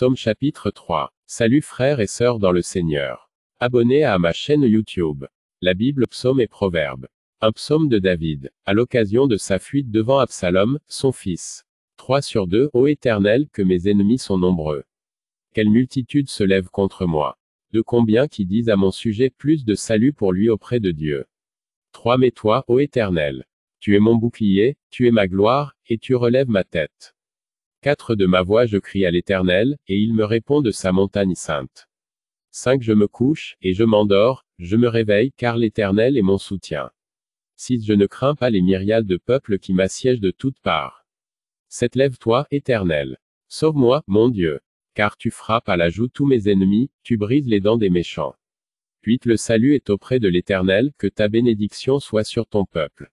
Psaume chapitre 3. Salut frères et sœurs dans le Seigneur. Abonnez à ma chaîne YouTube. La Bible, Psaume et Proverbe. Un psaume de David, à l'occasion de sa fuite devant Absalom, son fils. 3 sur 2 Ô Éternel, que mes ennemis sont nombreux. Quelle multitude se lève contre moi. De combien qui disent à mon sujet plus de salut pour lui auprès de Dieu. 3 mets toi, ô Éternel, tu es mon bouclier, tu es ma gloire, et tu relèves ma tête. 4. De ma voix je crie à l'Éternel, et il me répond de sa montagne sainte. 5. Je me couche, et je m'endors, je me réveille, car l'Éternel est mon soutien. 6. Je ne crains pas les myriades de peuples qui m'assiègent de toutes parts. 7. Lève-toi, Éternel. Sauve-moi, mon Dieu. Car tu frappes à la joue tous mes ennemis, tu brises les dents des méchants. 8. Le salut est auprès de l'Éternel, que ta bénédiction soit sur ton peuple.